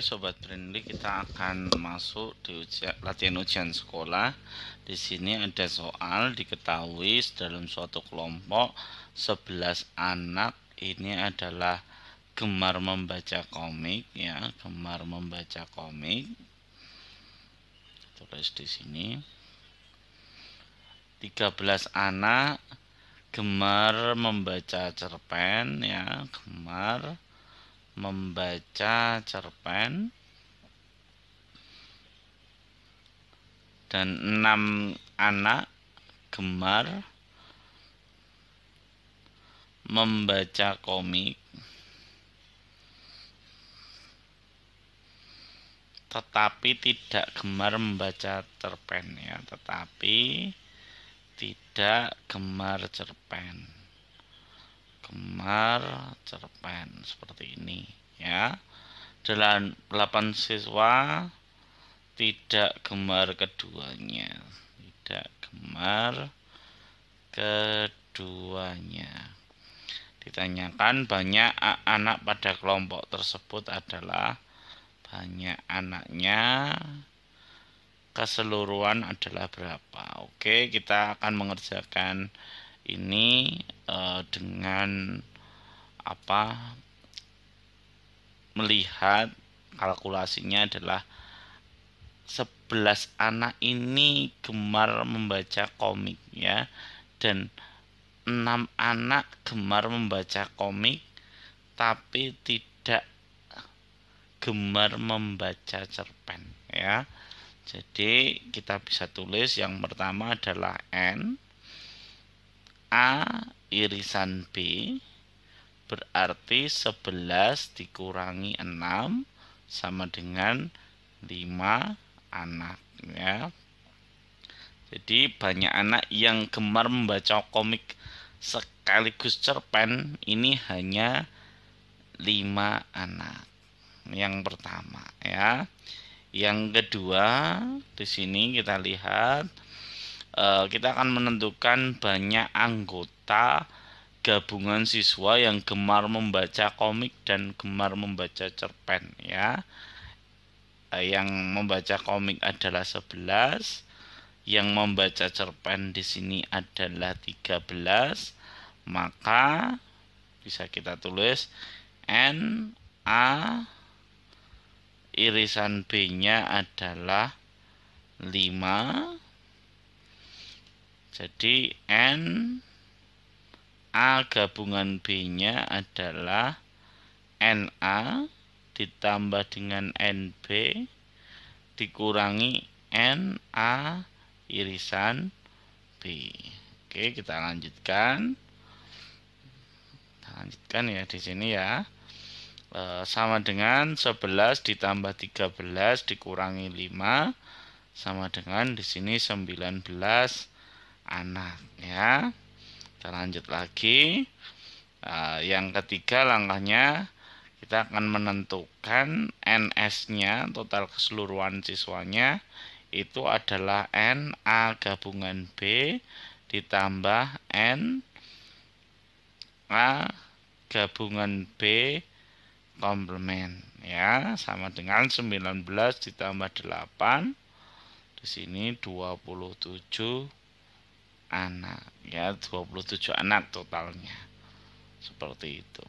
Oke sobat friendly kita akan masuk di ujian, latihan ujian sekolah. Di sini ada soal diketahui dalam suatu kelompok 11 anak ini adalah gemar membaca komik ya, gemar membaca komik. Tulis di sini. 13 anak gemar membaca cerpen ya, gemar membaca cerpen dan enam anak gemar membaca komik tetapi tidak gemar membaca cerpen ya tetapi tidak gemar cerpen Gemar cerpen seperti ini ya. Dalam 8 siswa tidak gemar keduanya. Tidak gemar keduanya. Ditanyakan banyak anak pada kelompok tersebut adalah banyak anaknya keseluruhan adalah berapa. Oke, kita akan mengerjakan ini uh, dengan apa melihat kalkulasinya adalah 11 anak ini gemar membaca komik ya dan enam anak gemar membaca komik tapi tidak gemar membaca cerpen ya. Jadi kita bisa tulis yang pertama adalah N A irisan B berarti 11 dikurangi 6 sama dengan 5 anak ya. Jadi banyak anak yang gemar membaca komik sekaligus cerpen ini hanya 5 anak. Yang pertama ya. Yang kedua di sini kita lihat Eh, kita akan menentukan banyak anggota gabungan siswa yang gemar membaca komik dan gemar membaca cerpen ya. Eh, yang membaca komik adalah 11, yang membaca cerpen di sini adalah 13, maka bisa kita tulis N A irisan B-nya adalah 5 jadi N A gabungan B-nya adalah n a ditambah dengan n b dikurangi n a irisan B. Oke, kita lanjutkan. Kita lanjutkan ya di sini ya. E, sama dengan 11 ditambah 13 dikurangi 5 sama dengan di sini 19 anak ya kita lanjut lagi uh, yang ketiga langkahnya kita akan menentukan NS-nya total keseluruhan siswanya itu adalah N A gabungan B ditambah N A gabungan B komplement ya sama dengan 19 ditambah 8 di sini 27 anak ya 27 anak totalnya seperti itu